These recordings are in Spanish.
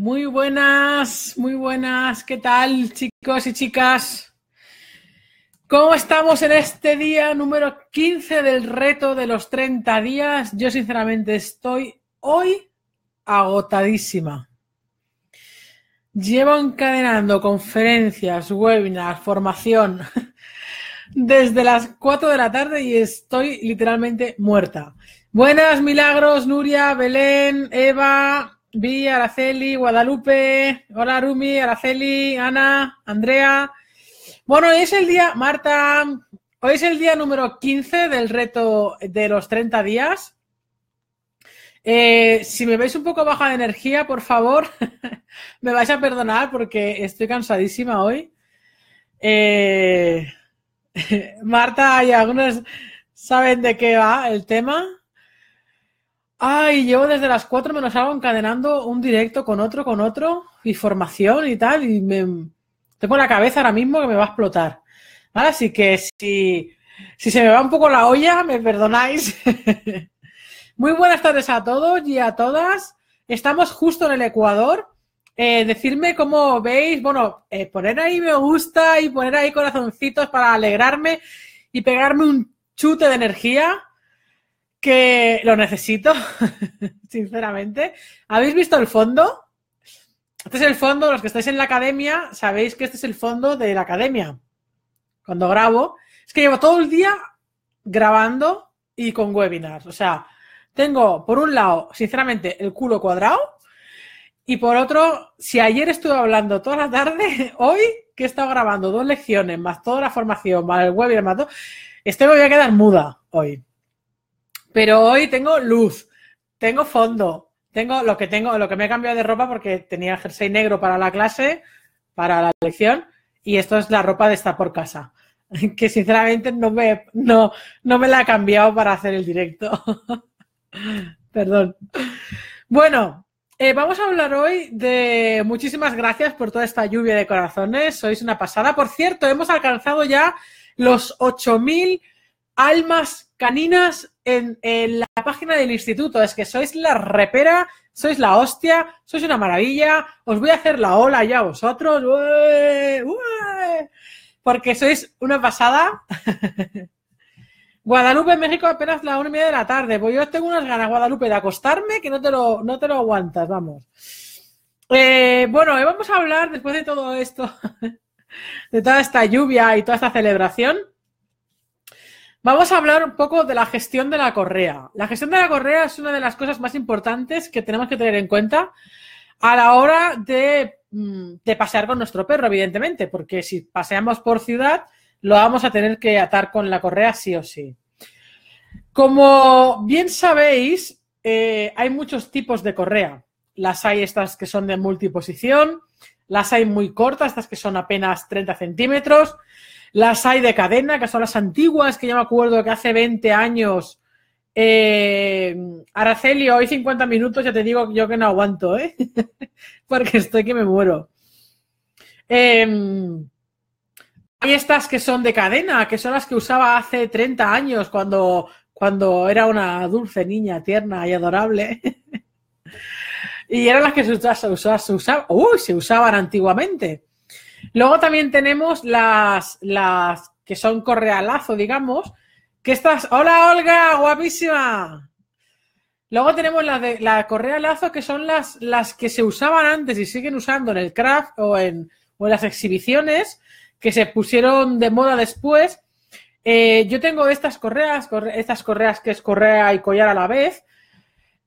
Muy buenas, muy buenas. ¿Qué tal, chicos y chicas? ¿Cómo estamos en este día número 15 del reto de los 30 días? Yo sinceramente estoy hoy agotadísima. Llevo encadenando conferencias, webinars, formación desde las 4 de la tarde y estoy literalmente muerta. Buenas, milagros, Nuria, Belén, Eva, Vi, Araceli, Guadalupe, hola Rumi, Araceli, Ana, Andrea. Bueno, hoy es el día, Marta, hoy es el día número 15 del reto de los 30 días. Eh, si me veis un poco baja de energía, por favor, me vais a perdonar porque estoy cansadísima hoy. Eh, Marta y algunos saben de qué va el tema. Ay, llevo desde las me los hago encadenando un directo con otro, con otro, y formación y tal, y me tengo la cabeza ahora mismo que me va a explotar. Así que si, si se me va un poco la olla, me perdonáis. Muy buenas tardes a todos y a todas. Estamos justo en el Ecuador. Eh, decidme decirme cómo veis, bueno, eh, poner ahí me gusta y poner ahí corazoncitos para alegrarme y pegarme un chute de energía que lo necesito, sinceramente. ¿Habéis visto el fondo? Este es el fondo, los que estáis en la academia, sabéis que este es el fondo de la academia. Cuando grabo, es que llevo todo el día grabando y con webinars. O sea, tengo por un lado, sinceramente, el culo cuadrado y por otro, si ayer estuve hablando toda la tarde, hoy que he estado grabando dos lecciones, más toda la formación, más el webinar, más todo, estoy me voy a quedar muda hoy. Pero hoy tengo luz, tengo fondo, tengo lo que tengo, lo que me he cambiado de ropa porque tenía jersey negro para la clase, para la lección, y esto es la ropa de esta por casa. Que sinceramente no me, no me la he cambiado para hacer el directo. Perdón. Bueno, eh, vamos a hablar hoy de muchísimas gracias por toda esta lluvia de corazones. Sois una pasada. Por cierto, hemos alcanzado ya los 8.000 almas caninas en, la página del instituto. Es que sois la repera, sois la hostia, sois una maravilla. Os voy a hacer la ola ya vosotros. Porque sois una pasada. Guadalupe, México, apenas la una y media de la tarde. Pues yo tengo unas ganas, Guadalupe, de acostarme que no te lo, no te lo aguantas, vamos. Eh, bueno, eh, vamos a hablar después de todo esto, de toda esta lluvia y toda esta celebración. Vamos a hablar un poco de la gestión de la correa. La gestión de la correa es una de las cosas más importantes que tenemos que tener en cuenta a la hora de, mm, pasear con nuestro perro, evidentemente, porque si paseamos por ciudad, lo vamos a tener que atar con la correa sí o sí. Como bien sabéis, eh, hay muchos tipos de correa. Las hay estas que son de multiposición, las hay muy cortas, estas que son apenas 30 centímetros, las hay de cadena, que son las antiguas, que ya me acuerdo que hace 20 años. Eh, Araceli, hoy 50 minutos, ya te digo yo que no aguanto, ¿eh? Porque estoy que me muero. Em, hay estas que son de cadena, que son las que usaba hace 30 años cuando, cuando era una dulce niña, tierna y adorable. y eran las que se, usaban, se se usaban antiguamente. Luego también tenemos las, las que son correalazo, digamos, que estas... ¡Hola, Olga! ¡Guapísima! Luego tenemos la de la correa lazo, que son las, las que se usaban antes y siguen usando en el craft o en, las exhibiciones, que se pusieron de moda después. Eh, yo tengo estas correas, estas correas que es correa y collar a la vez,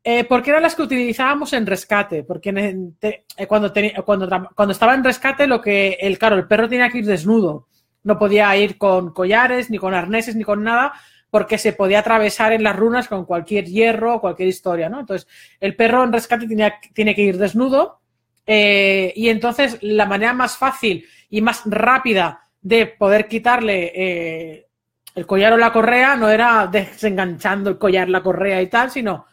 eh, porque eran las que utilizábamos en rescate, porque eh, cuando, cuando, estaba en rescate, lo que el, claro, el perro tenía que ir desnudo, no podía ir con collares, ni con arneses, ni con nada, porque se podía atravesar en las runas con cualquier hierro o cualquier historia, ¿no? Entonces, el perro en rescate tenía, tiene que ir desnudo, eh, y entonces la manera más fácil y más rápida de poder quitarle el collar o la correa no era desenganchando el collar, la correa y tal, sino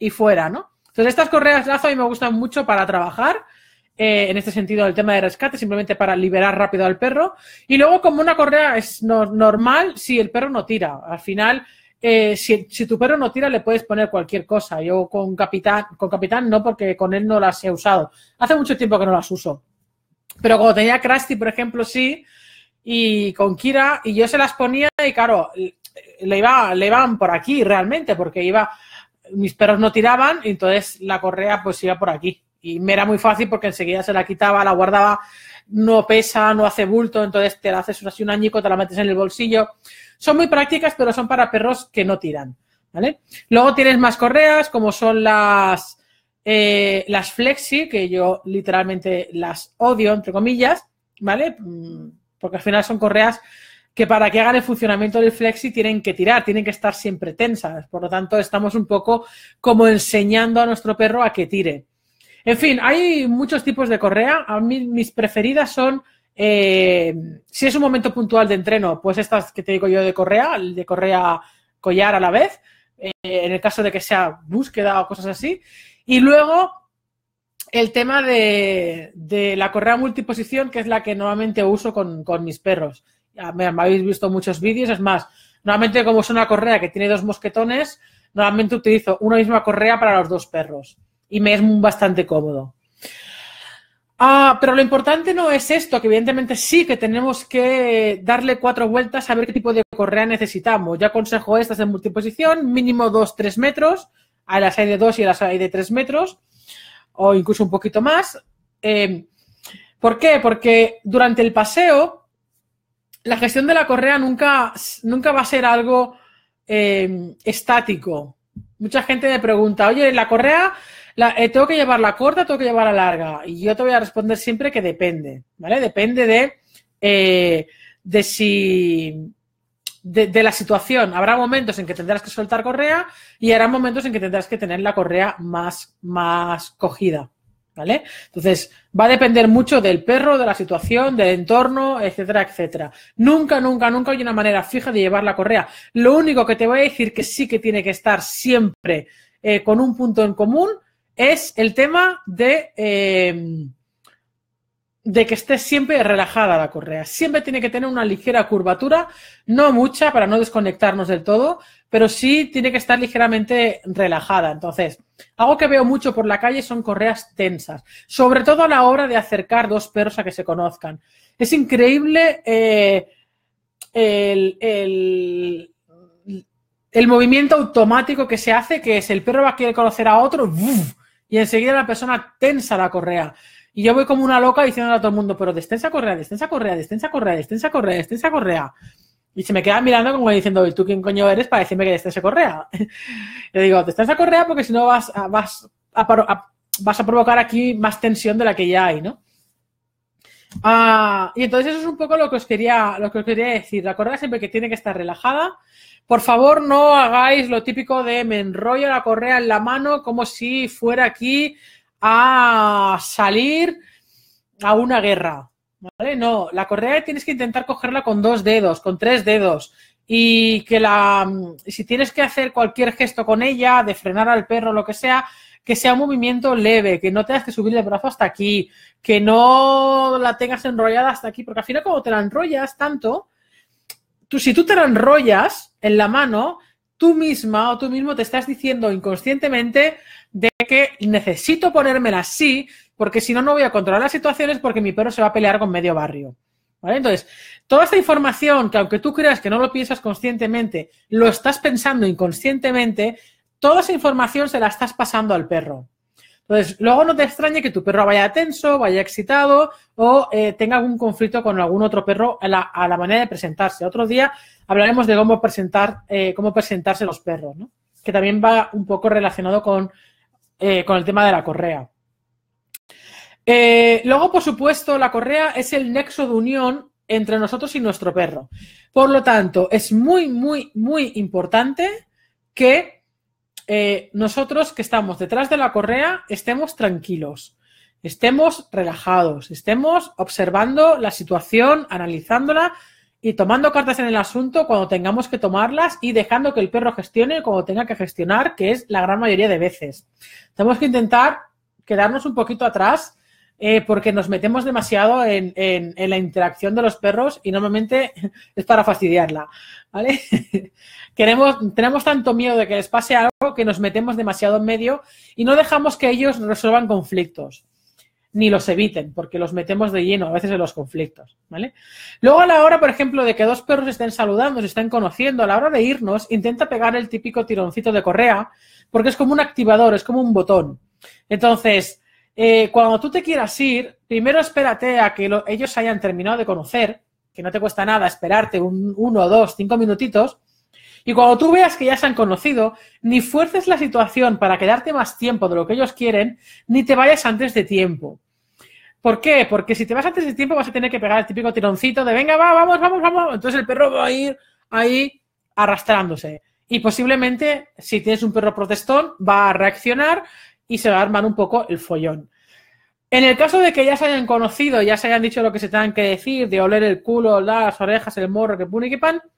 y fuera, ¿no? Entonces, estas correas lazo a mí me gustan mucho para trabajar. Eh, en este sentido, el tema de rescate, simplemente para liberar rápido al perro. Y luego, como una correa es normal, si el perro no tira. Al final, eh, si, tu perro no tira, le puedes poner cualquier cosa. Yo con capitán, con capitán no, porque con él no las he usado. Hace mucho tiempo que no las uso. Pero cuando tenía Krusty, por ejemplo, sí, y con Kira, y yo se las ponía, y claro, le, iba, le iban por aquí realmente, porque iba mis perros no tiraban y entonces la correa pues iba por aquí. Y me era muy fácil porque enseguida se la quitaba, la guardaba, no pesa, no hace bulto, entonces te la haces así un añico, te la metes en el bolsillo. Son muy prácticas, pero son para perros que no tiran. ¿vale? Luego tienes más correas, como son las, eh, las flexi, que yo literalmente las odio, entre comillas, ¿vale? Mm, porque al final son correas que para que hagan el funcionamiento del flexi tienen que tirar, tienen que estar siempre tensas. Por lo tanto, estamos un poco como enseñando a nuestro perro a que tire. En fin, hay muchos tipos de correa. A mí mis preferidas son, eh, si es un momento puntual de entreno, pues estas que te digo yo de correa, de correa collar a la vez, eh, en el caso de que sea búsqueda o cosas así. Y luego el tema de, la correa multiposición, que es la que normalmente uso con mis perros me, habéis visto muchos vídeos, es más, normalmente como es una correa que tiene dos mosquetones, normalmente utilizo una misma correa para los dos perros y me es bastante cómodo. Ah, pero lo importante no es esto, que evidentemente sí que tenemos que darle cuatro vueltas a ver qué tipo de correa necesitamos. Yo aconsejo estas En multiposición, mínimo dos, tres metros, a las hay de dos y a las hay de tres metros, o incluso un poquito más. Eh, ¿Por qué? Porque durante el paseo la gestión de la correa nunca, nunca va a ser algo eh, estático. Mucha gente me pregunta, oye, la correa, eh, ¿tengo que llevarla corta o tengo que llevarla larga? Y yo te voy a responder siempre que depende, ¿vale? Depende de, eh, de si de, la situación. Habrá momentos en que tendrás que soltar correa y habrá momentos en que tendrás que tener la correa más, más cogida. ¿Vale? Entonces, va a depender mucho del perro, de la situación, del entorno, etcétera, etcétera. Nunca, nunca, nunca hay una manera fija de llevar la correa. Lo único que te voy a decir que sí que tiene que estar siempre eh, con un punto en común es el tema de, eh, de que esté siempre relajada la correa. Siempre tiene que tener una ligera curvatura, no mucha para no desconectarnos del todo, pero sí tiene que estar ligeramente relajada. Entonces, algo que veo mucho por la calle son correas tensas, sobre todo a la hora de acercar dos perros a que se conozcan. Es increíble eh, el, movimiento automático que se hace, que es el perro va a querer conocer a otro y enseguida la persona tensa la correa. Y yo voy como una loca diciendo a todo el mundo, pero destensa Correa, tensa Correa, tensa Correa, tensa Correa, tensa Correa. Y se me queda mirando como diciendo, ¿y tú quién coño eres para decirme que destensa Correa? Le digo, tensa Correa porque si no vas, a, vas, provocar aquí más tensión de la que ya hay, ¿no? Ah, y entonces eso es un poco lo que os quería, lo que os quería decir. La correa siempre que tiene que estar relajada. Por favor, no hagáis lo típico de me enrollo la correa en la mano como si fuera aquí a salir a una guerra. ¿Vale? No, la correa tienes que intentar cogerla con dos dedos, con tres dedos. Y que la. Si tienes que hacer cualquier gesto con ella, de frenar al perro, lo que sea, que sea un movimiento leve, que no tengas que subir el brazo hasta aquí, que no la tengas enrollada hasta aquí, porque al final, como te la enrollas tanto, tú, si tú te la enrollas en la mano, tú misma o tú mismo te estás diciendo inconscientemente de que necesito ponérmela así, porque si no, no voy a controlar las situaciones porque mi perro se va a pelear con medio barrio. ¿Vale? Entonces, toda esta información que aunque tú creas que no lo piensas conscientemente, lo estás pensando inconscientemente, toda esa información se la estás pasando al perro. Entonces, luego no te extrañe que tu perro vaya tenso, vaya excitado o eh, tenga algún conflicto con algún otro perro a la, manera de presentarse. Otro día hablaremos de cómo, presentar, eh, cómo presentarse los perros, ¿no? que también va un poco relacionado con eh, con el tema de la correa. Eh, luego, por supuesto, la correa es el nexo de unión entre nosotros y nuestro perro. Por lo tanto, es muy, muy, muy importante que eh, nosotros que estamos detrás de la correa estemos tranquilos, estemos relajados, estemos observando la situación, analizándola y tomando cartas en el asunto cuando tengamos que tomarlas y dejando que el perro gestione como tenga que gestionar, que es la gran mayoría de veces. Tenemos que intentar quedarnos un poquito atrás eh, porque nos metemos demasiado en, la interacción de los perros y normalmente es para fastidiarla, Queremos, tenemos tanto miedo de que les pase algo que nos metemos demasiado en medio y no dejamos que ellos resuelvan conflictos ni los eviten, porque los metemos de lleno a veces en los conflictos, ¿vale? Luego a la hora, por ejemplo, de que dos perros estén saludando, se estén conociendo, a la hora de irnos, intenta pegar el típico tironcito de correa, porque es como un activador, es como un botón. Entonces, eh, cuando tú te quieras ir, primero espérate a que ellos hayan terminado de conocer, que no te cuesta nada esperarte un, uno, dos, cinco minutitos, y cuando tú veas que ya se han conocido, ni fuerces la situación para quedarte más tiempo de lo que ellos quieren, ni te vayas antes de tiempo. ¿Por qué? Porque si te vas antes de tiempo vas a tener que pegar el típico tironcito de venga, va, vamos, vamos, vamos. Entonces el perro va a ir ahí arrastrándose. Y posiblemente, si tienes un perro protestón, va a reaccionar y se va a armar un poco el follón. En el caso de que ya se hayan conocido, ya se hayan dicho lo que se tengan que decir, de oler el culo, las orejas, el morro, que puniquipan... que pan,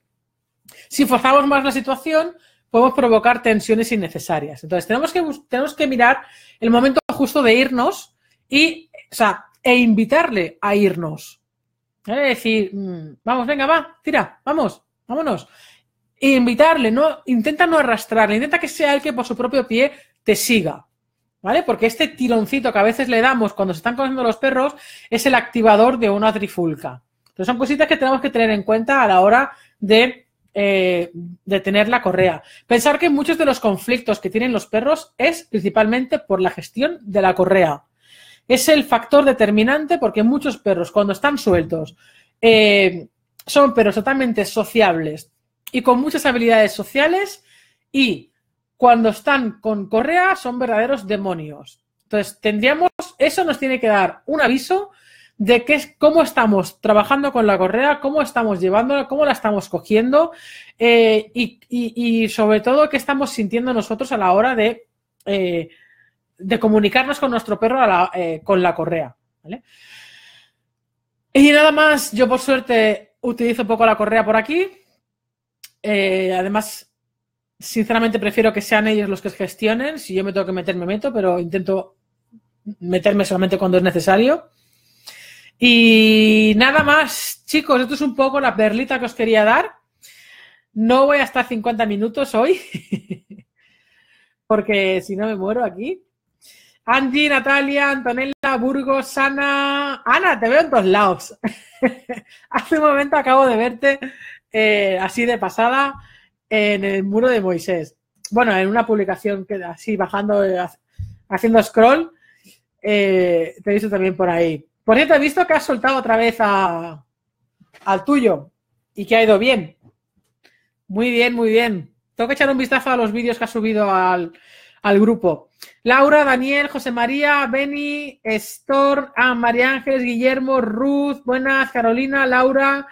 si forzamos más la situación, podemos provocar tensiones innecesarias. Entonces, tenemos que, tenemos que mirar el momento justo de irnos y, o sea, e invitarle a irnos. Es decir, mm, vamos, venga, va, tira, vamos, vámonos. E invitarle, no, intenta no arrastrarle, intenta que sea el que por su propio pie te siga. ¿Vale? Porque este tironcito que a veces le damos cuando se están comiendo los perros es el activador de una trifulca. Entonces son cositas que tenemos que tener en cuenta a la hora de eh, de tener la correa. Pensar que muchos de los conflictos que tienen los perros es principalmente por la gestión de la correa. Es el factor determinante porque muchos perros cuando están sueltos eh, son perros totalmente sociables y con muchas habilidades sociales y cuando están con correa son verdaderos demonios. Entonces tendríamos, eso nos tiene que dar un aviso de qué, cómo estamos trabajando con la correa, cómo estamos llevándola, cómo la estamos cogiendo eh, y, sobre todo qué estamos sintiendo nosotros a la hora de, eh, de comunicarnos con nuestro perro eh, con la correa. Y nada más, yo por suerte utilizo un poco la correa por aquí. además, sinceramente prefiero que sean ellos los que gestionen. Si yo me tengo que meter, me meto, pero intento meterme solamente cuando es necesario. Y nada más, chicos, esto es un poco la perlita que os quería dar. No voy a estar 50 minutos hoy, porque si no me muero aquí. Angie, Natalia, Antonella, Burgos, Ana. Ana, te veo en todos lados. Hace un momento acabo de verte eh, así de pasada en el muro de Moisés. Bueno, en una publicación que así bajando, eh, haciendo scroll, eh, te he visto también por ahí. Por cierto, he visto que has soltado otra vez al tuyo y que ha ido bien. Muy bien, muy bien. Tengo que echar un vistazo a los vídeos que has subido al, grupo. Laura, Daniel, José María, Beni, Estor, ah, María Ángeles, Guillermo, Ruth, buenas, Carolina, Laura,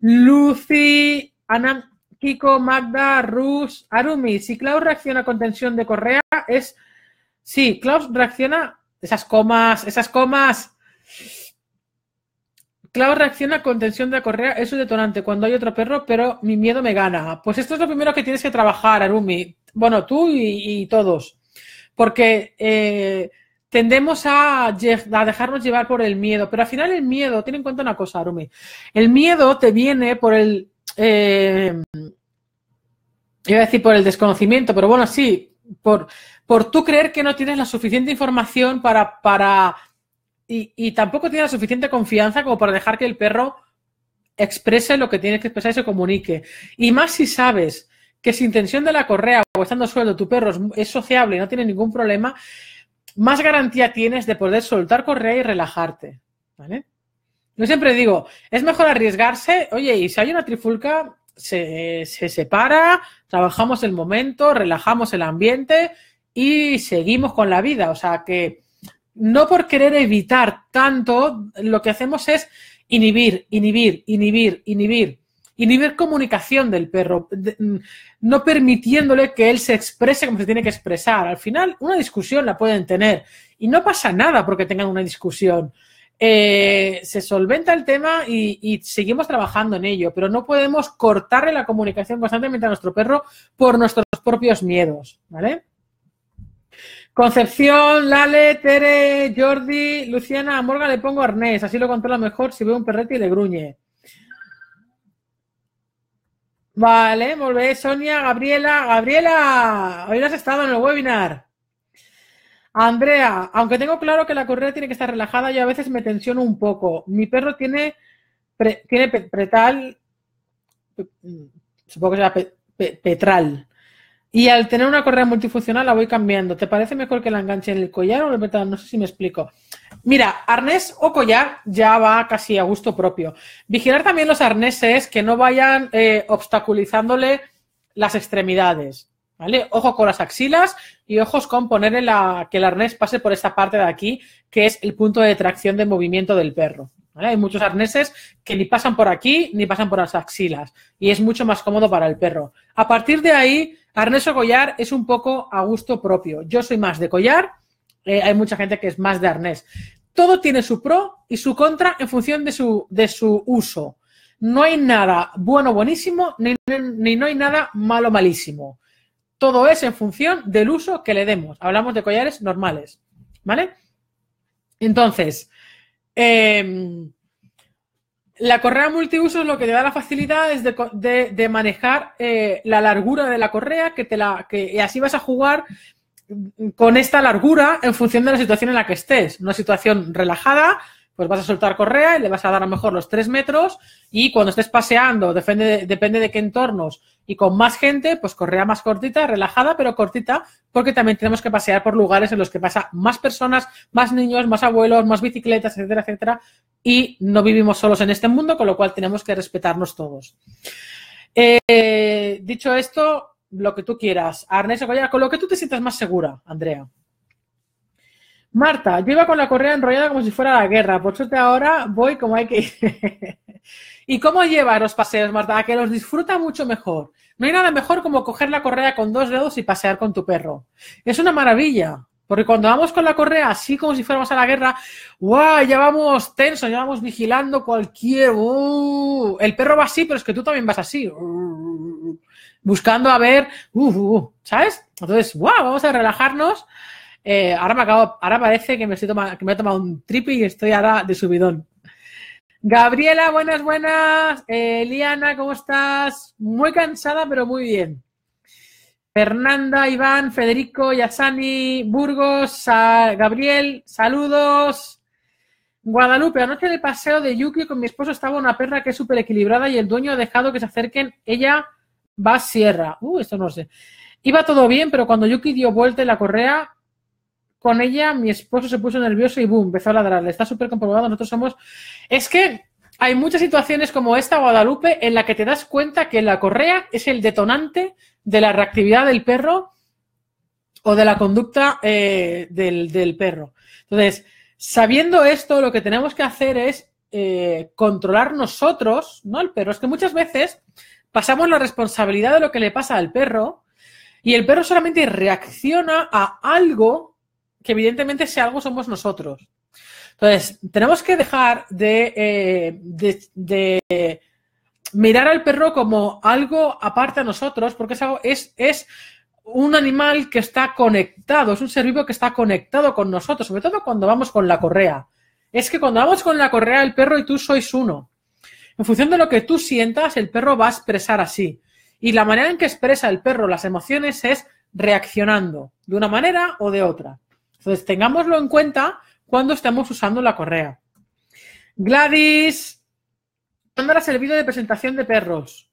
Lucy, Ana, Kiko, Magda, Ruth, Arumi. Si Klaus reacciona con tensión de correa, es. Sí, Klaus reacciona. Esas comas, esas comas. Claro, reacciona con tensión de la correa, es un detonante cuando hay otro perro, pero mi miedo me gana. Pues esto es lo primero que tienes que trabajar, Arumi. Bueno, tú y, todos. Porque eh, tendemos a, dejarnos llevar por el miedo. Pero al final el miedo, Tiene en cuenta una cosa, Arumi. El miedo te viene por el... Eh, iba a decir por el desconocimiento, pero bueno, sí, por, por tú creer que no tienes la suficiente información para y, tampoco tiene la suficiente confianza como para dejar que el perro exprese lo que tiene que expresar y se comunique. Y más si sabes que sin tensión de la correa o estando suelto tu perro es, sociable y no tiene ningún problema, más garantía tienes de poder soltar correa y relajarte. ¿Vale? Yo siempre digo, es mejor arriesgarse, oye, y si hay una trifulca, se, se, separa, trabajamos el momento, relajamos el ambiente y seguimos con la vida. O sea que no por querer evitar tanto, lo que hacemos es inhibir, inhibir, inhibir, inhibir, inhibir comunicación del perro, mm, no permitiéndole que él se exprese como se tiene que expresar. Al final, una discusión la pueden tener y no pasa nada porque tengan una discusión. Eh, se solventa el tema y, y, seguimos trabajando en ello, pero no podemos cortarle la comunicación constantemente a nuestro perro por nuestros propios miedos, ¿vale? Concepción, Lale, Tere, Jordi, Luciana, Morga le pongo arnés, así lo controla mejor si veo un perrete y le gruñe. Vale, volvé, Sonia, Gabriela, Gabriela, hoy has estado en el webinar. Andrea, aunque tengo claro que la correa tiene que estar relajada, yo a veces me tensiono un poco. Mi perro tiene, pretal, mm, supongo que sea petral. Y al tener una correa multifuncional la voy cambiando. ¿Te parece mejor que la enganche en el collar o el No sé si me explico. Mira, arnés o collar ya va casi a gusto propio. Vigilar también los arneses que no vayan eh, obstaculizándole las extremidades. ¿Vale? Ojo con las axilas y ojos con poner que el arnés pase por esta parte de aquí, que es el punto de tracción de movimiento del perro. Hay muchos arneses que ni pasan por aquí ni pasan por las axilas y es mucho más cómodo para el perro. A partir de ahí, arnés o collar es un poco a gusto propio. Yo soy más de collar, eh, hay mucha gente que es más de arnés. Todo tiene su pro y su contra en función de su, uso. No hay nada bueno buenísimo ni, ni no hay nada malo malísimo. Todo es en función del uso que le demos. Hablamos de collares normales, ¿vale? Entonces, Em, la correa es lo que te da la facilidad es de, manejar eh, la largura de la correa, que te la, que, y así vas a jugar con esta largura en función de la situación en la que estés. Una situación relajada, pues vas a soltar correa y le vas a dar a lo mejor los tres metros y cuando estés paseando, depende, depende de qué entornos y con más gente, pues correa más cortita, relajada, pero cortita, porque también tenemos que pasear por lugares en los que pasa más personas, más niños, más abuelos, más bicicletas, etcétera, etcétera, y no vivimos solos en este mundo, con lo cual tenemos que respetarnos todos. Eh, dicho esto, lo que tú quieras. Arnés o con lo que tú te sientas más segura, Andrea. Marta, yo iba con la correa enrollada como si fuera la guerra. Por suerte ahora voy como hay que ir. ¿Y cómo lleva los paseos, Marta? A que los disfruta mucho mejor. No hay nada mejor como coger la correa con dos dedos y pasear con tu perro. Es una maravilla. Porque cuando vamos con la correa, así como si fuéramos a la guerra, ¡guau! ya vamos tenso, ya vamos vigilando cualquier. ¡uh! el perro va así, pero es que tú también vas así. ¡uh! buscando a ver. ¡uh, ¿Sabes? Entonces, ¡guau! vamos a relajarnos eh, ahora, me ahora parece que me, he tomado un trip y estoy ahora de subidón. Gabriela, buenas, buenas. Eh, eliana Liana, ¿cómo estás? Muy cansada, pero muy bien. Fernanda, Iván, Federico, Yasani, Burgos, Gabriel, saludos. Guadalupe, anoche de paseo de Yuki con mi esposo estaba una perra que es súper equilibrada y el dueño ha dejado que se acerquen. Ella va a sierra. Uh, esto no sé. Iba todo bien, pero cuando Yuki dio vuelta en la correa, con ella, mi esposo se puso nervioso y boom, empezó a ladrarle. Está súper comprobado, nosotros somos... Es que hay muchas situaciones como esta, Guadalupe, en la que te das cuenta que la correa es el detonante de la reactividad del perro o de la conducta eh, del, perro. Entonces, sabiendo esto, lo que tenemos que hacer es eh, controlar nosotros, no el perro. Es que muchas veces pasamos la responsabilidad de lo que le pasa al perro y el perro solamente reacciona a algo que evidentemente si algo somos nosotros. Entonces, tenemos que dejar eh, de, mirar al perro como algo aparte a nosotros, porque es, algo, es, es un animal que está conectado, es un ser vivo que está conectado con nosotros, sobre todo cuando vamos con la correa. Es que cuando vamos con la correa, el perro y tú sois uno. En función de lo que tú sientas, el perro va a expresar así. Y la manera en que expresa el perro las emociones es reaccionando, de una manera o de otra. Entonces, tengámoslo en cuenta cuando estemos usando la correa. Gladys, ¿cuándo harás ha servido de presentación de perros?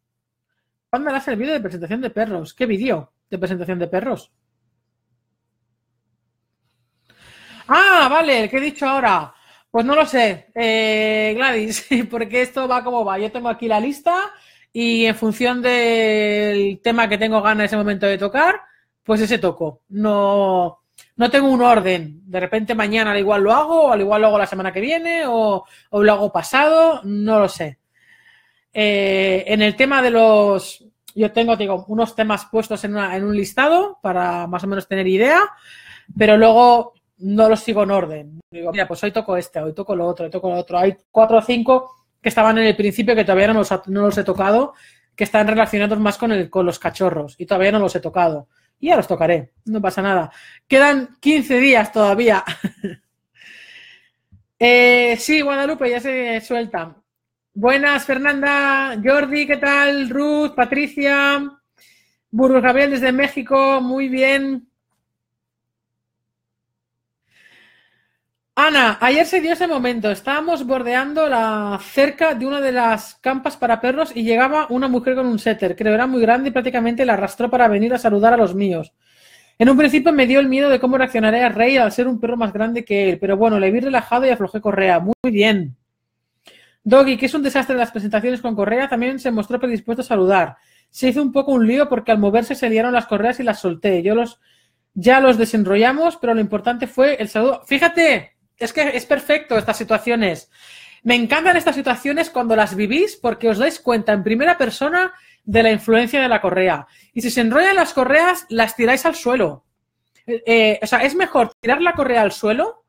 ¿Cuándo harás ha servido de presentación de perros? ¿Qué vídeo de presentación de perros? Ah, vale, ¿qué he dicho ahora. Pues no lo sé, eh, Gladys, porque esto va como va. Yo tengo aquí la lista y en función del tema que tengo ganas en ese momento de tocar, pues ese toco. No, no tengo un orden. De repente mañana al igual lo hago, o al igual lo hago la semana que viene, o, lo hago pasado, no lo sé. Eh, en el tema de los. Yo tengo, digo, unos temas puestos en, una, un listado para más o menos tener idea, pero luego no los sigo en orden. Digo, mira, pues hoy toco este, hoy toco lo otro, hoy toco lo otro. Hay cuatro o cinco que estaban en el principio que todavía no los, no los he tocado, que están relacionados más con, el, con los cachorros y todavía no los he tocado y ya los tocaré, no pasa nada. Quedan 15 días todavía. Eh, sí, Guadalupe, ya se suelta. Buenas, Fernanda, Jordi, ¿qué tal? Ruth, Patricia, Burgos Gabriel desde México, muy bien. Ana, ayer se dio ese momento. Estábamos bordeando la cerca de una de las campas para perros y llegaba una mujer con un setter. Creo era muy grande y prácticamente la arrastró para venir a saludar a los míos. En un principio me dio el miedo de cómo reaccionaría Rey al ser un perro más grande que él, pero bueno, le vi relajado y aflojé Correa. Muy bien. Doggy, que es un desastre de las presentaciones con Correa, también se mostró predispuesto a saludar. Se hizo un poco un lío porque al moverse se liaron las correas y las solté. Yo los ya los desenrollamos, pero lo importante fue el saludo. Fíjate, es que es perfecto estas situaciones. Me encantan estas situaciones cuando las vivís porque os dais cuenta en primera persona de la influencia de la correa. Y si se enrollan las correas, las tiráis al suelo. Eh, eh, o sea, es mejor tirar la correa al suelo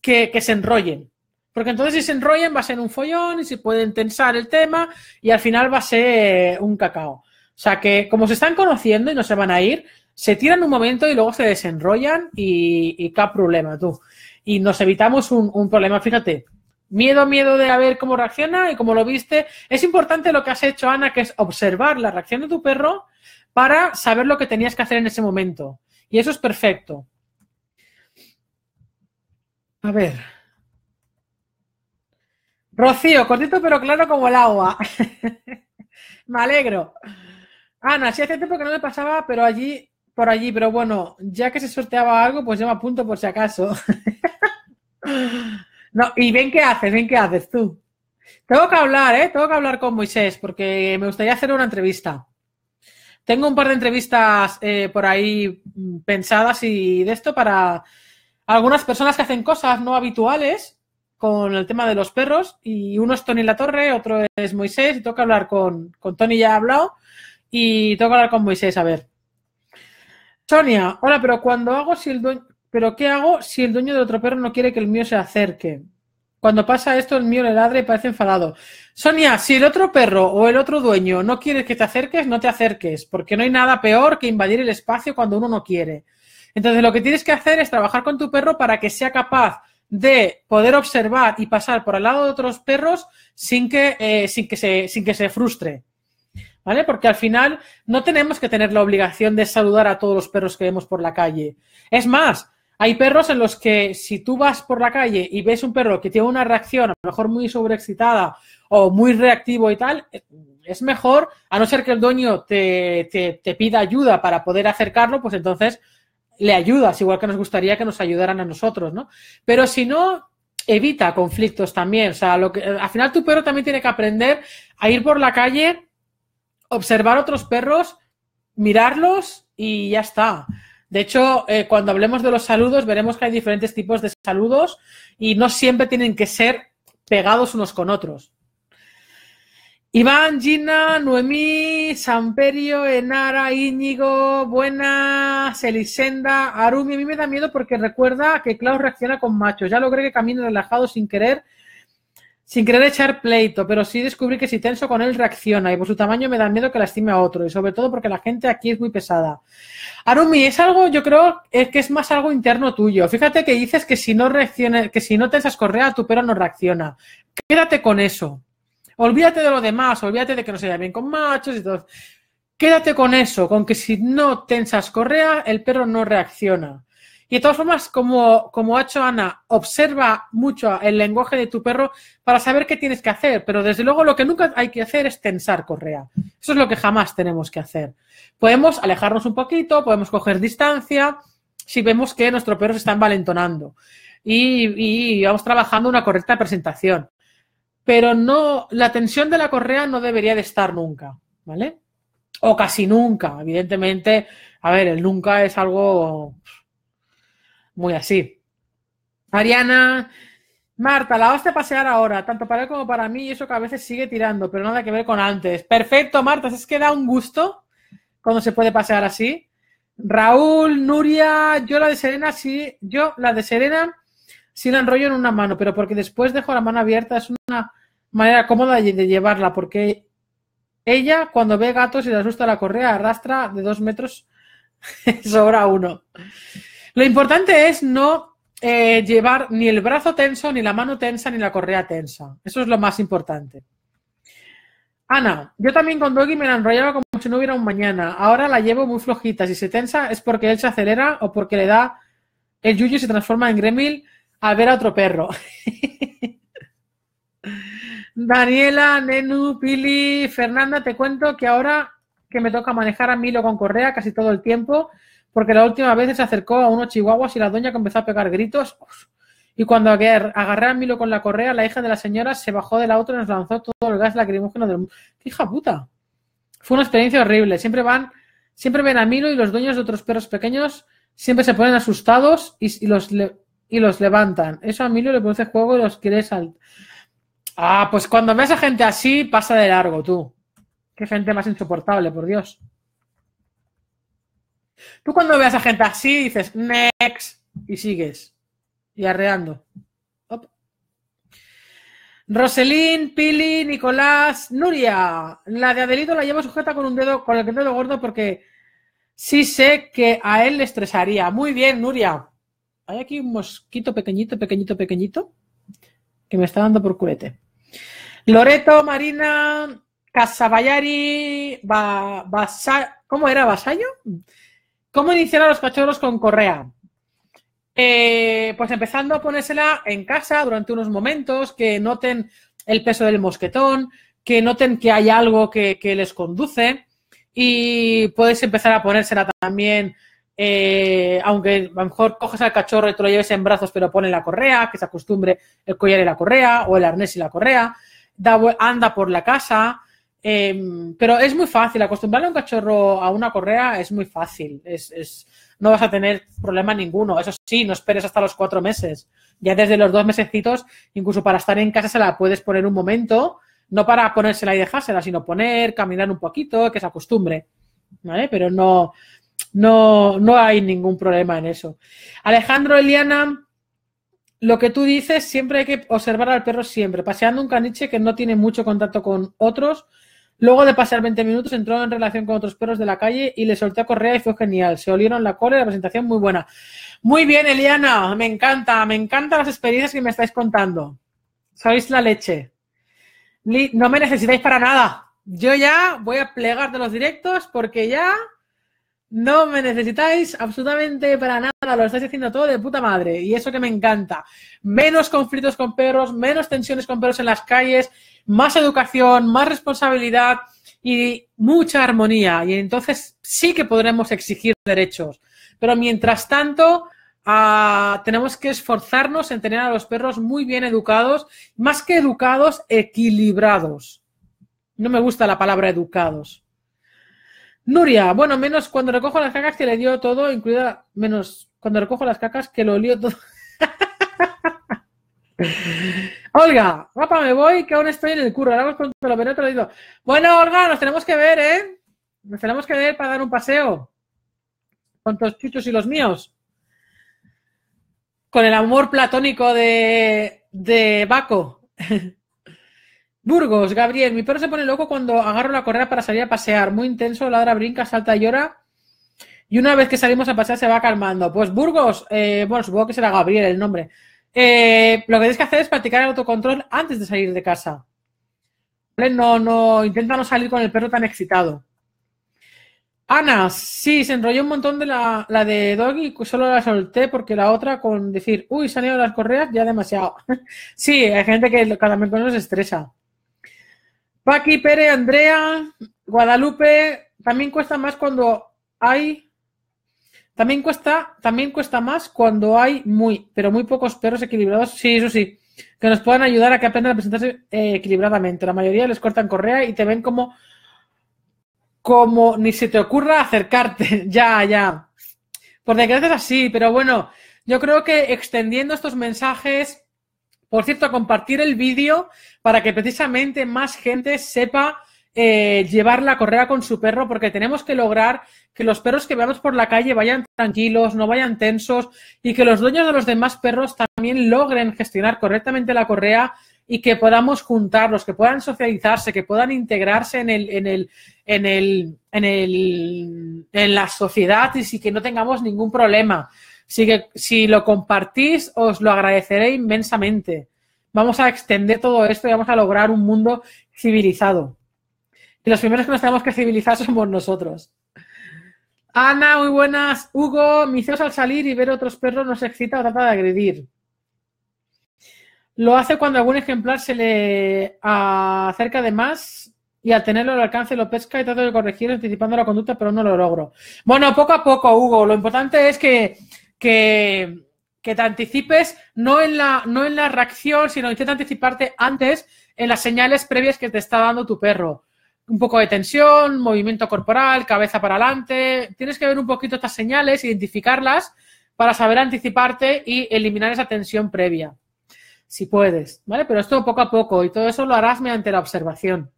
que, que se enrollen. Porque entonces si se enrollen va a ser un follón y se puede tensar el tema y al final va a ser un cacao. O sea que como se están conociendo y no se van a ir, se tiran un momento y luego se desenrollan y, y problema tú y nos evitamos un, problema. Fíjate, Miedo, miedo de a ver cómo reacciona y como lo viste. Es importante lo que has hecho, Ana, que es observar la reacción de tu perro para saber lo que tenías que hacer en ese momento. Y eso es perfecto. A ver. Rocío, cortito pero claro como el agua. Me alegro. Ana, sí hace tiempo que no me pasaba, pero allí por allí, pero bueno, ya que se sorteaba algo, pues yo me apunto por si acaso. no, y ven qué haces, ven qué haces tú. Tengo que hablar, ¿eh? Tengo que hablar con Moisés porque me gustaría hacer una entrevista. Tengo un par de entrevistas eh, por ahí mm, pensadas y de esto para algunas personas que hacen cosas no habituales con el tema de los perros. Y uno es Tony La Torre, otro es Moisés. Y tengo hablar con, con Tony, ya he hablado. Y tengo que hablar con Moisés, a ver. Sonia, hola, pero cuando hago si el dueño. ¿Pero qué hago si el dueño del otro perro no quiere que el mío se acerque? Cuando pasa esto, el mío le ladra y parece enfadado. Sonia, si el otro perro o el otro dueño no quiere que te acerques, no te acerques, porque no hay nada peor que invadir el espacio cuando uno no quiere. Entonces, lo que tienes que hacer es trabajar con tu perro para que sea capaz de poder observar y pasar por al lado de otros perros sin que, eh, sin que, se, sin que se frustre. Porque al final no tenemos que tener la obligación de saludar a todos los perros que vemos por la calle. Es más, hay perros en los que si tú vas por la calle y ves un perro que tiene una reacción a lo mejor muy sobreexcitada o muy reactivo y tal, eh, es mejor, a no ser que el dueño te, pida ayuda para poder acercarlo, pues entonces le ayudas, igual que nos gustaría que nos ayudaran a nosotros, ¿no? Pero si no, evita conflictos también. O sea, lo que, al final tu perro también tiene que aprender a ir por la calle observar otros perros, mirarlos y ya está. De hecho, eh, cuando hablemos de los saludos, veremos que hay diferentes tipos de saludos y no siempre tienen que ser pegados unos con otros. Iván, Gina, Noemí, Samperio, Enara, Íñigo, Buenas, Elisenda, Arumi. A mí me da miedo porque recuerda que Klaus reacciona con machos. Ya logré que camine relajado sin querer sin querer echar pleito, pero sí descubrí que si tenso con él reacciona y por su tamaño me da miedo que lastime a otro y sobre todo porque la gente aquí es muy pesada. Arumi, es algo, yo creo, es que es más algo interno tuyo. Fíjate que dices que si no reacciona, que si no tensas correa, tu perro no reacciona. Quédate con eso. Olvídate de lo demás, olvídate de que no se bien con machos y todo. Quédate con eso, con que si no tensas correa, el perro no reacciona. Y de todas formas, como, como ha hecho Ana, observa mucho el lenguaje de tu perro para saber qué tienes que hacer, pero desde luego lo que nunca hay que hacer es tensar correa. Eso es lo que jamás tenemos que hacer. Podemos alejarnos un poquito, podemos coger distancia si vemos que nuestro perro se está envalentonando y, y vamos trabajando una correcta presentación. Pero no, la tensión de la correa no debería de estar nunca, ¿vale? O casi nunca, evidentemente. A ver, el nunca es algo muy así. Ariana, Marta, la vas a pasear ahora, tanto para él como para mí, y eso que a veces sigue tirando, pero nada que ver con antes. Perfecto, Marta, es que da un gusto cuando se puede pasear así. Raúl, Nuria, yo la de Serena, sí, yo la de Serena, sí la enrollo en una mano, pero porque después dejo la mano abierta, es una manera cómoda de llevarla, porque ella cuando ve gatos y le asusta la correa, arrastra de dos metros, sobra uno. Lo importante es no eh, llevar ni el brazo tenso, ni la mano tensa, ni la correa tensa. Eso es lo más importante. Ana, yo también con Doggy me la enrollaba como si no hubiera un mañana. Ahora la llevo muy flojita. Si se tensa es porque él se acelera o porque le da el Yuyu y se transforma en gremil al ver a otro perro. Daniela, Nenu, Pili, Fernanda, te cuento que ahora que me toca manejar a Milo con correa casi todo el tiempo, porque la última vez se acercó a unos chihuahuas y la doña comenzó a pegar gritos. Y cuando agarré a Milo con la correa, la hija de la señora se bajó del auto y nos lanzó todo el gas lacrimógeno del mundo. ¡Qué hija puta! Fue una experiencia horrible. Siempre van, siempre ven a Milo y los dueños de otros perros pequeños siempre se ponen asustados y, los, y los levantan. Eso a Milo le produce juego y los quiere saltar. Ah, pues cuando ves a gente así, pasa de largo, tú. Qué gente más insoportable, por Dios. Tú cuando veas a gente así dices next y sigues. Y arreando. Roselín, Pili, Nicolás, Nuria. La de Adelito la llevo sujeta con un dedo, con el dedo gordo porque sí sé que a él le estresaría. Muy bien, Nuria. Hay aquí un mosquito pequeñito, pequeñito, pequeñito, que me está dando por culete. Loreto, Marina, Casabayari, ¿cómo era? Basayo? ¿Cómo iniciar a los cachorros con correa? Eh, pues empezando a ponérsela en casa durante unos momentos, que noten el peso del mosquetón, que noten que hay algo que, les conduce y puedes empezar a ponérsela también, eh, aunque a lo mejor coges al cachorro y te lo lleves en brazos, pero pone la correa, que se acostumbre el collar y la correa o el arnés y la correa, anda por la casa, Em, pero es muy fácil, acostumbrarle a un cachorro a una correa es muy fácil. Es, es, no vas a tener problema ninguno. Eso sí, no esperes hasta los cuatro meses. Ya desde los dos mesecitos, incluso para estar en casa se la puedes poner un momento, no para ponérsela y dejársela, sino poner, caminar un poquito, que se acostumbre. ¿Vale? Pero no, no hay ningún problema en eso. Alejandro Eliana, lo que tú dices, siempre hay que observar al perro siempre, paseando un caniche que no tiene mucho contacto con otros Luego de pasar 20 minutos entró en relación con otros perros de la calle y le soltó a Correa y fue genial. Se olieron la cola y la presentación muy buena. Muy bien, Eliana, me encanta, me encantan las experiencias que me estáis contando. Sabéis la leche. No me necesitáis para nada. Yo ya voy a plegar de los directos porque ya no me necesitáis absolutamente para nada, lo estáis haciendo todo de puta madre y eso que me encanta. Menos conflictos con perros, menos tensiones con perros en las calles, más educación, más responsabilidad y mucha armonía. Y entonces sí que podremos exigir derechos. Pero mientras tanto, ah, tenemos que esforzarnos en tener a los perros muy bien educados, más que educados, equilibrados. No me gusta la palabra educados. Nuria, bueno, menos cuando recojo las cacas que le dio todo, incluida, menos cuando recojo las cacas que lo olió todo. Olga, guapa, me voy, que aún estoy en el curro. Hablamos pronto, pero te lo digo. Bueno, Olga, nos tenemos que ver, ¿eh? Nos tenemos que ver para dar un paseo. Con tus chuchos y los míos. Con el amor platónico de, de Baco. Burgos, Gabriel, mi perro se pone loco cuando agarro la correa para salir a pasear. Muy intenso, ladra, brinca, salta, y llora. Y una vez que salimos a pasear se va calmando. Pues Burgos, eh, bueno, supongo que será Gabriel el nombre. Eh, lo que tienes que hacer es practicar el autocontrol antes de salir de casa. ¿Vale? No, no, intenta no salir con el perro tan excitado. Ana, sí, se enrolló un montón de la, de Doggy, pues solo la solté porque la otra con decir, uy, se han ido las correas, ya demasiado. sí, hay gente que cada momento nos estresa. Paqui, Pere, Andrea, Guadalupe, también cuesta más cuando hay también cuesta, también cuesta más cuando hay muy, pero muy pocos perros equilibrados. Sí, eso sí. Que nos puedan ayudar a que aprendan a presentarse eh, equilibradamente. La mayoría les cortan correa y te ven como. Como ni se te ocurra acercarte. ya, ya. Por desgracia es así, pero bueno, yo creo que extendiendo estos mensajes, por cierto, compartir el vídeo para que precisamente más gente sepa eh, llevar la correa con su perro porque tenemos que lograr que los perros que veamos por la calle vayan tranquilos, no vayan tensos y que los dueños de los demás perros también logren gestionar correctamente la correa y que podamos juntarlos, que puedan socializarse, que puedan integrarse en el, en el, en el, en el, en la sociedad y que no tengamos ningún problema. Así que si lo compartís, os lo agradeceré inmensamente. Vamos a extender todo esto y vamos a lograr un mundo civilizado. Y los primeros que nos tenemos que civilizar somos nosotros. Ana, muy buenas. Hugo, mi ceos al salir y ver otros perros nos excita o trata de agredir. Lo hace cuando algún ejemplar se le acerca de más y al tenerlo al alcance lo pesca y trata de corregir anticipando la conducta, pero no lo logro. Bueno, poco a poco, Hugo. Lo importante es que, te anticipes no en, la, no en la reacción, sino intenta anticiparte antes en las señales previas que te está dando tu perro un poco de tensión, movimiento corporal, cabeza para adelante. Tienes que ver un poquito estas señales, identificarlas para saber anticiparte y eliminar esa tensión previa, si puedes, ¿vale? Pero esto poco a poco y todo eso lo harás mediante la observación.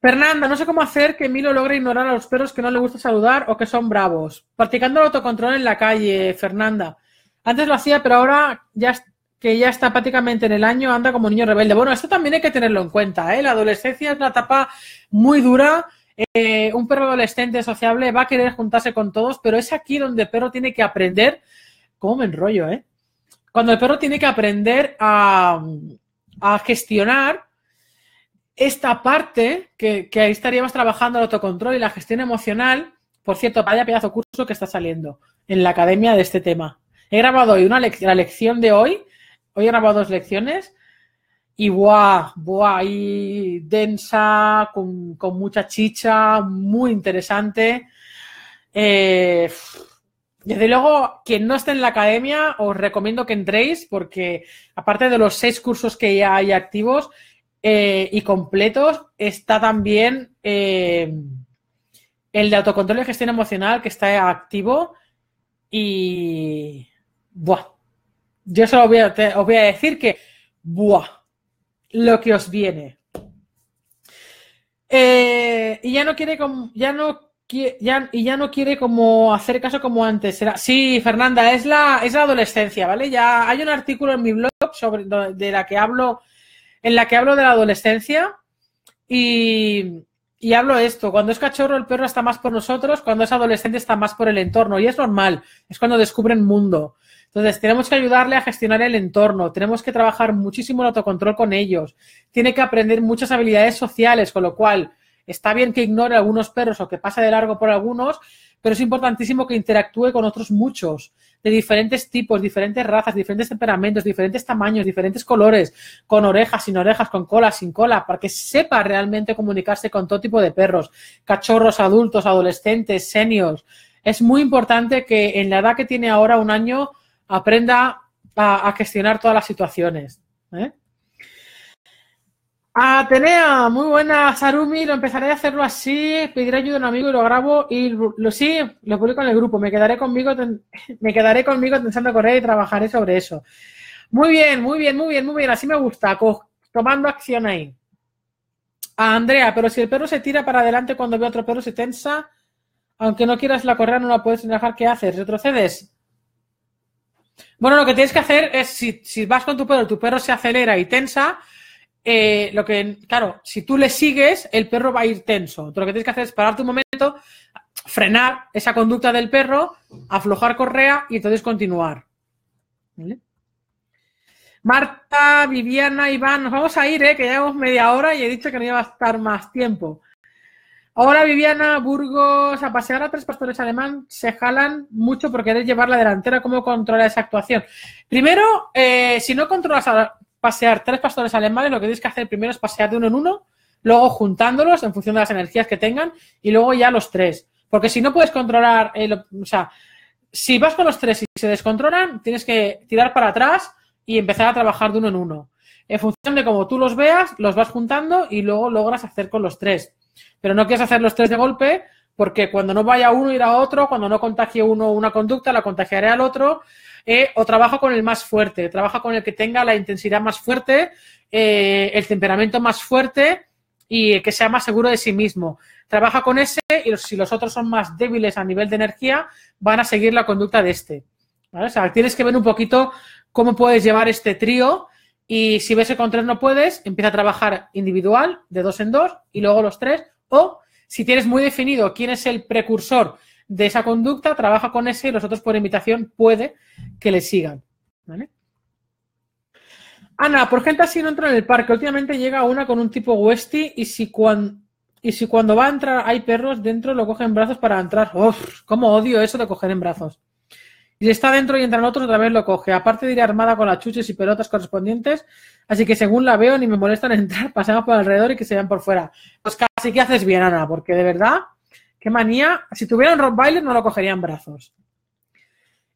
Fernanda, no sé cómo hacer que Milo logre ignorar a los perros que no le gusta saludar o que son bravos. Practicando el autocontrol en la calle, Fernanda. Antes lo hacía, pero ahora ya que ya está prácticamente en el año, anda como niño rebelde. Bueno, esto también hay que tenerlo en cuenta. ¿eh? La adolescencia es una etapa muy dura. Eh, un perro adolescente sociable va a querer juntarse con todos, pero es aquí donde el perro tiene que aprender. ¿Cómo me enrollo, eh? Cuando el perro tiene que aprender a, gestionar esta parte, que, ahí estaríamos trabajando el autocontrol y la gestión emocional. Por cierto, vaya pedazo curso que está saliendo en la academia de este tema. He grabado hoy una la lección de hoy he grabado dos lecciones y buah, buah, y densa, con, mucha chicha, muy interesante. Eh, desde luego, quien no esté en la academia, os recomiendo que entréis porque aparte de los seis cursos que ya hay activos eh, y completos, está también eh, el de autocontrol y gestión emocional que está activo y... Buah, yo solo os voy a decir que, ¡buah! Lo que os viene. Eh, y ya no quiere ya no y ya no quiere como hacer caso como antes. sí, Fernanda, es la, la adolescencia, ¿vale? Ya hay un artículo en mi blog sobre de la que hablo, en la que hablo de la adolescencia y, y hablo esto. Cuando es cachorro, el perro está más por nosotros, cuando es adolescente está más por el entorno. Y es normal, es cuando descubren mundo. Entonces, tenemos que ayudarle a gestionar el entorno, tenemos que trabajar muchísimo el autocontrol con ellos, tiene que aprender muchas habilidades sociales, con lo cual está bien que ignore algunos perros o que pase de largo por algunos, pero es importantísimo que interactúe con otros muchos, de diferentes tipos, diferentes razas, diferentes temperamentos, diferentes tamaños, diferentes colores, con orejas, sin orejas, con cola, sin cola, para que sepa realmente comunicarse con todo tipo de perros, cachorros, adultos, adolescentes, seniors. Es muy importante que en la edad que tiene ahora un año aprenda a, gestionar todas las situaciones. ¿eh? Atenea, muy buena Sarumi, lo empezaré a hacerlo así, pediré ayuda a un amigo y lo grabo y lo sí, lo publico en el grupo, me quedaré conmigo, me quedaré conmigo correr y trabajaré sobre eso. Muy bien, muy bien, muy bien, muy bien, así me gusta, tomando acción ahí. A ah, Andrea, pero si el perro se tira para adelante cuando ve otro perro se tensa, aunque no quieras la correa no la puedes dejar, ¿qué haces? ¿Retrocedes? Bueno, lo que tienes que hacer es, si, vas con tu perro, tu perro se acelera y tensa, eh, lo que, claro, si tú le sigues, el perro va a ir tenso. Entonces, lo que tienes que hacer es pararte un momento, frenar esa conducta del perro, aflojar correa y entonces continuar. Marta, Viviana, Iván, nos vamos a ir, ¿eh? que llevamos media hora y he dicho que no iba a estar más tiempo. Ahora Viviana Burgos a pasear a tres pastores alemán se jalan mucho porque querer llevar la delantera. ¿Cómo controla esa actuación? Primero, eh, si no controlas a pasear tres pastores alemanes, lo que tienes que hacer primero es pasear de uno en uno, luego juntándolos en función de las energías que tengan y luego ya los tres. Porque si no puedes controlar, o sea, si vas con los tres y se descontrolan, tienes que tirar para atrás y empezar a trabajar de uno en uno. En función de cómo tú los veas, los vas juntando y luego logras hacer con los tres. Pero no quieres hacer los tres de golpe porque cuando no vaya uno irá otro, cuando no contagie uno una conducta, la contagiaré al otro. Eh, o trabaja con el más fuerte, trabaja con el que tenga la intensidad más fuerte, eh, el temperamento más fuerte y que sea más seguro de sí mismo. Trabaja con ese y si los otros son más débiles a nivel de energía, van a seguir la conducta de este. O sea, tienes que ver un poquito cómo puedes llevar este trío y si ves que con tres no puedes, empieza a trabajar individual, de dos en dos, y luego los tres. O si tienes muy definido quién es el precursor de esa conducta, trabaja con ese y los otros por invitación puede que le sigan. Ana, ¿por gente así no entra en el parque? Últimamente llega una con un tipo Westy y si cuando, y si cuando va a entrar hay perros dentro, lo cogen en brazos para entrar. Uf, cómo odio eso de coger en brazos. Y está dentro y entran otros, otra vez lo coge. Aparte de armada con las chuches y pelotas correspondientes, así que según la veo ni me molestan entrar, pasamos por alrededor y que se vean por fuera. Pues casi que haces bien, Ana, porque de verdad, qué manía. Si tuvieran rock bailes no lo cogerían brazos.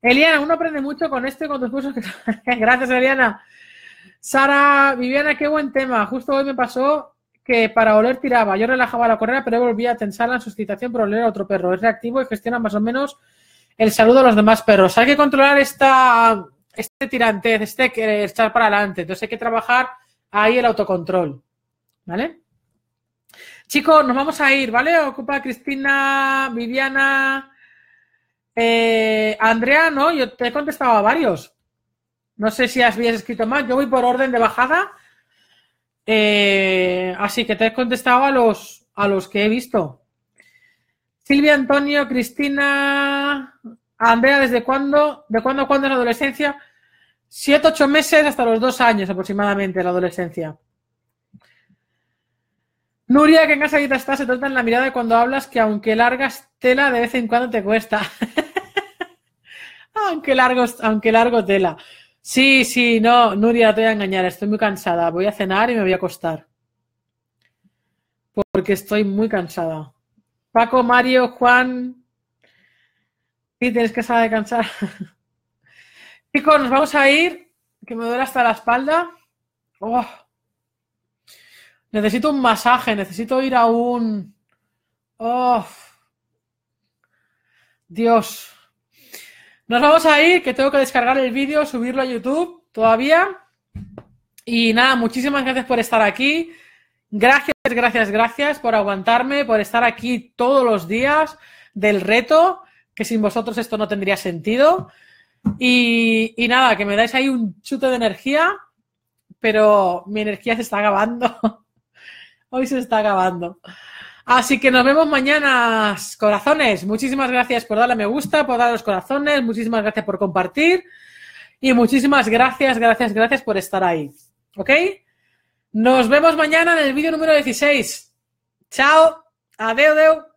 Eliana, uno aprende mucho con esto con tus cursos. Gracias, Eliana. Sara, Viviana, qué buen tema. Justo hoy me pasó que para oler tiraba. Yo relajaba la correa, pero volvía a tensarla en suscitación por oler a otro perro. Es reactivo y gestiona más o menos el saludo a los demás perros. Hay que controlar esta, este tirantez, este querer echar para adelante. Entonces hay que trabajar ahí el autocontrol. ¿Vale? Chicos, nos vamos a ir, ¿vale? Ocupa Cristina, Viviana, eh, Andrea, ¿no? Yo te he contestado a varios. No sé si has habías escrito más. Yo voy por orden de bajada. Eh, así que te he contestado a los, a los que he visto. Silvia, Antonio, Cristina, Andrea, ¿desde cuándo? ¿De cuándo cuándo es la adolescencia? Siete, ocho meses hasta los dos años aproximadamente la adolescencia. Nuria, que en casa está, se trata en la mirada cuando hablas que aunque largas tela, de vez en cuando te cuesta. aunque, largo, aunque largo tela. Sí, sí, no, Nuria, te voy a engañar, estoy muy cansada. Voy a cenar y me voy a acostar. Porque estoy muy cansada. Paco, Mario, Juan, y tienes que de cansar. Chicos, nos vamos a ir, que me duele hasta la espalda. Oh. Necesito un masaje, necesito ir a un... Oh. Dios. Nos vamos a ir, que tengo que descargar el vídeo, subirlo a YouTube todavía. Y nada, muchísimas gracias por estar aquí. Gracias gracias, gracias por aguantarme, por estar aquí todos los días del reto, que sin vosotros esto no tendría sentido. Y, nada, que me dais ahí un chute de energía, pero mi energía se está acabando. Hoy se está acabando. Así que nos vemos mañana, corazones. Muchísimas gracias por darle me gusta, por dar los corazones, muchísimas gracias por compartir y muchísimas gracias, gracias, gracias por estar ahí. ¿Ok? Nos vemos mañana en el vídeo número 16. Chao, adeu, adeu.